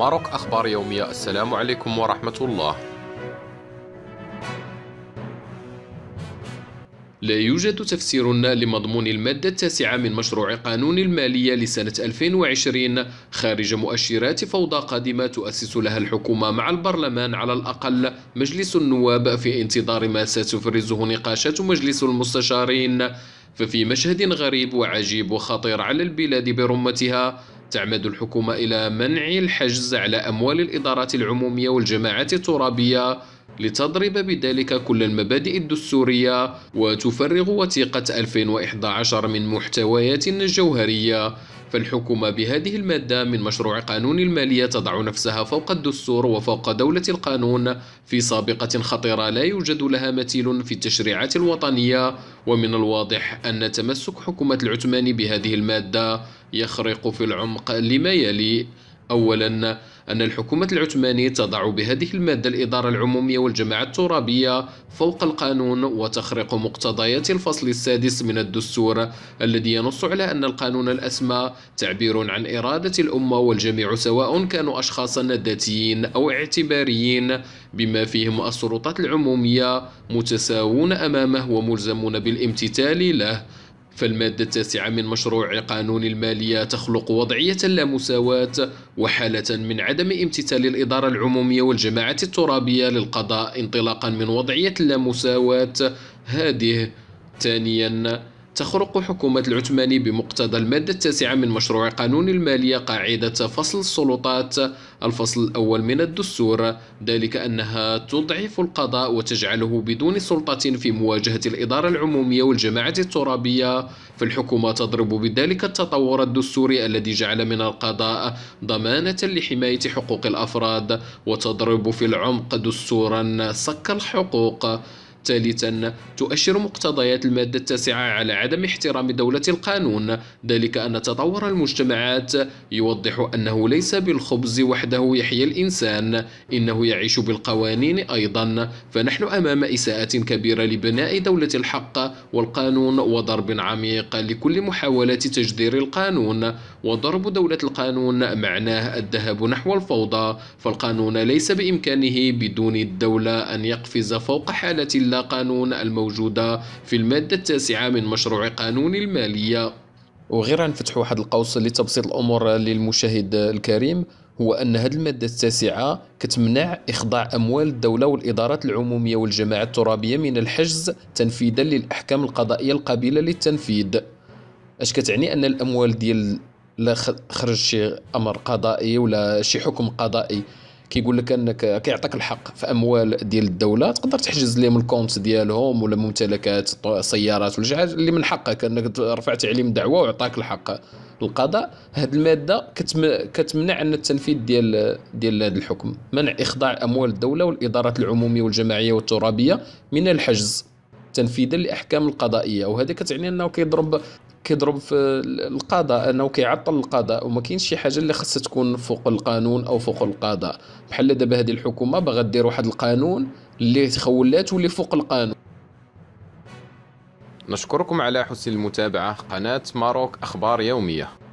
ماروك أخبار يومية السلام عليكم ورحمة الله لا يوجد تفسير لمضمون المادة التاسعة من مشروع قانون المالية لسنة 2020 خارج مؤشرات فوضى قادمة تؤسس لها الحكومة مع البرلمان على الأقل مجلس النواب في انتظار ما ستفرزه نقاشات مجلس المستشارين ففي مشهد غريب وعجيب وخطير على البلاد برمتها تعمد الحكومة إلى منع الحجز على أموال الإدارات العمومية والجماعات الترابية لتضرب بذلك كل المبادئ الدستورية وتفرغ وثيقة 2011 من محتويات جوهرية فالحكومة بهذه المادة من مشروع قانون المالية تضع نفسها فوق الدستور وفوق دولة القانون في سابقة خطيرة لا يوجد لها مثيل في التشريعات الوطنية ومن الواضح أن تمسك حكومة العثماني بهذه المادة يخرق في العمق لما يلي أولا أن الحكومة العثمانية تضع بهذه المادة الإدارة العمومية والجماعة الترابية فوق القانون وتخرق مقتضيات الفصل السادس من الدستور الذي ينص على أن القانون الأسمى تعبير عن إرادة الأمة والجميع سواء كانوا أشخاصا ذاتيين أو اعتباريين بما فيهم السلطات العمومية متساوون أمامه وملزمون بالامتثال له فالمادة التاسعة من مشروع قانون المالية تخلق وضعية لا مساواة وحالة من عدم امتثال الإدارة العمومية والجماعة الترابية للقضاء انطلاقا من وضعية لا مساواة هذه ثانيا تخرق حكومة العثماني بمقتضى المادة التاسعة من مشروع قانون المالية قاعدة فصل السلطات الفصل الأول من الدستور ذلك أنها تضعف القضاء وتجعله بدون سلطة في مواجهة الإدارة العمومية والجماعة الترابية فالحكومة تضرب بذلك التطور الدستوري الذي جعل من القضاء ضمانة لحماية حقوق الأفراد وتضرب في العمق دستورا سك الحقوق ثالثا تؤشر مقتضيات المادة التاسعة على عدم احترام دولة القانون ذلك أن تطور المجتمعات يوضح أنه ليس بالخبز وحده يحيا الإنسان إنه يعيش بالقوانين أيضا فنحن أمام إساءة كبيرة لبناء دولة الحق والقانون وضرب عميق لكل محاولات تجدير القانون وضرب دولة القانون معناه الذهاب نحو الفوضى فالقانون ليس بإمكانه بدون الدولة أن يقفز فوق حالة إلا قانون الموجودة في المادة التاسعة من مشروع قانون المالية وغير فتحوا واحد القوس لتبسيط الأمور للمشاهد الكريم هو أن هذه المادة التاسعة كتمنع إخضاع أموال الدولة والإدارات العمومية والجماعات الترابية من الحجز تنفيذا للأحكام القضائية القابلة للتنفيذ اش كتعني ان الاموال ديال لا خرج شي امر قضائي ولا شي حكم قضائي كيقول لك انك كيعطيك الحق في اموال ديال الدوله تقدر تحجز لهم الكونت ديالهم ولا ممتلكات سيارات ولا شي حاجه اللي من حقك انك رفعت عليهم دعوه وعطاك الحق القضاء هذه الماده كتم... كتمنع ان التنفيذ ديال ديال هذا الحكم منع اخضاع اموال الدوله والادارات العموميه والجماعيه والترابيه من الحجز تنفيذا لاحكام القضائيه وهذا كتعني انه كيضرب كيضرب في القضاء انه كيعطل القضاء وما كاينش شي حاجه اللي خاصها تكون فوق القانون او فوق القضاء بحال دابا هذه الحكومه باغا دير واحد القانون اللي تخولات تولي فوق القانون نشكركم على حسن المتابعه قناه ماروك اخبار يوميه